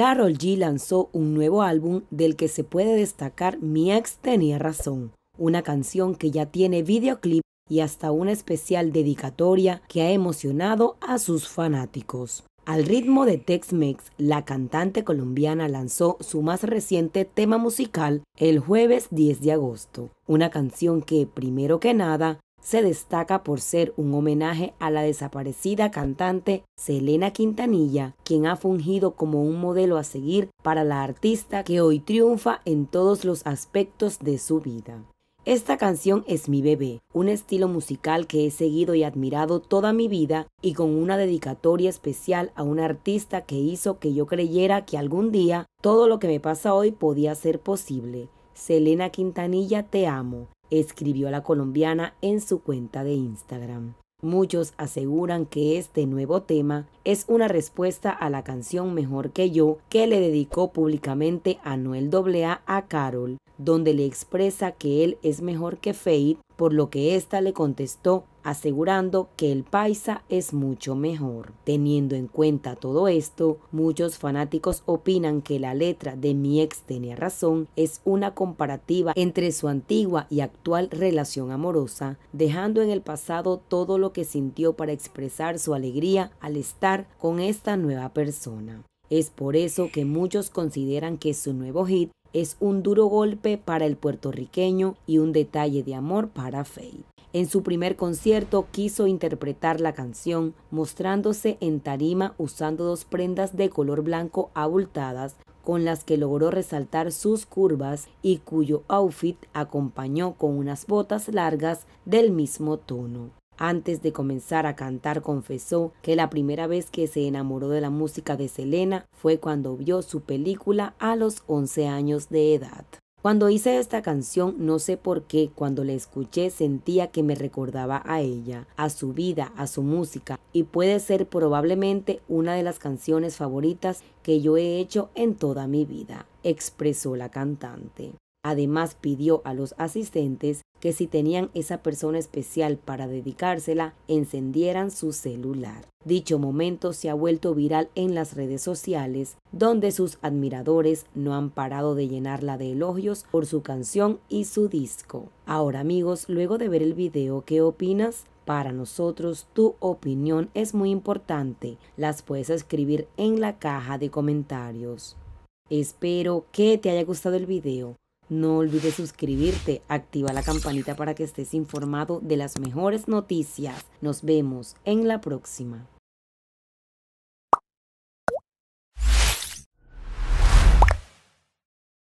Carol G lanzó un nuevo álbum del que se puede destacar Mi ex tenía razón, una canción que ya tiene videoclip y hasta una especial dedicatoria que ha emocionado a sus fanáticos. Al ritmo de Tex-Mex, la cantante colombiana lanzó su más reciente tema musical el jueves 10 de agosto, una canción que, primero que nada, se destaca por ser un homenaje a la desaparecida cantante Selena Quintanilla, quien ha fungido como un modelo a seguir para la artista que hoy triunfa en todos los aspectos de su vida. Esta canción es mi bebé, un estilo musical que he seguido y admirado toda mi vida y con una dedicatoria especial a una artista que hizo que yo creyera que algún día todo lo que me pasa hoy podía ser posible. Selena Quintanilla, te amo escribió la colombiana en su cuenta de Instagram. Muchos aseguran que este nuevo tema es una respuesta a la canción Mejor que yo que le dedicó públicamente a Noel AA a Carol, donde le expresa que él es mejor que Faith, por lo que ésta le contestó asegurando que el paisa es mucho mejor. Teniendo en cuenta todo esto, muchos fanáticos opinan que la letra de Mi ex tenía razón es una comparativa entre su antigua y actual relación amorosa, dejando en el pasado todo lo que sintió para expresar su alegría al estar con esta nueva persona. Es por eso que muchos consideran que su nuevo hit es un duro golpe para el puertorriqueño y un detalle de amor para Faye. En su primer concierto quiso interpretar la canción mostrándose en tarima usando dos prendas de color blanco abultadas con las que logró resaltar sus curvas y cuyo outfit acompañó con unas botas largas del mismo tono. Antes de comenzar a cantar confesó que la primera vez que se enamoró de la música de Selena fue cuando vio su película a los 11 años de edad. Cuando hice esta canción, no sé por qué, cuando la escuché sentía que me recordaba a ella, a su vida, a su música, y puede ser probablemente una de las canciones favoritas que yo he hecho en toda mi vida, expresó la cantante. Además pidió a los asistentes que si tenían esa persona especial para dedicársela, encendieran su celular. Dicho momento se ha vuelto viral en las redes sociales, donde sus admiradores no han parado de llenarla de elogios por su canción y su disco. Ahora amigos, luego de ver el video, ¿qué opinas? Para nosotros tu opinión es muy importante, las puedes escribir en la caja de comentarios. Espero que te haya gustado el video. No olvides suscribirte, activa la campanita para que estés informado de las mejores noticias. Nos vemos en la próxima.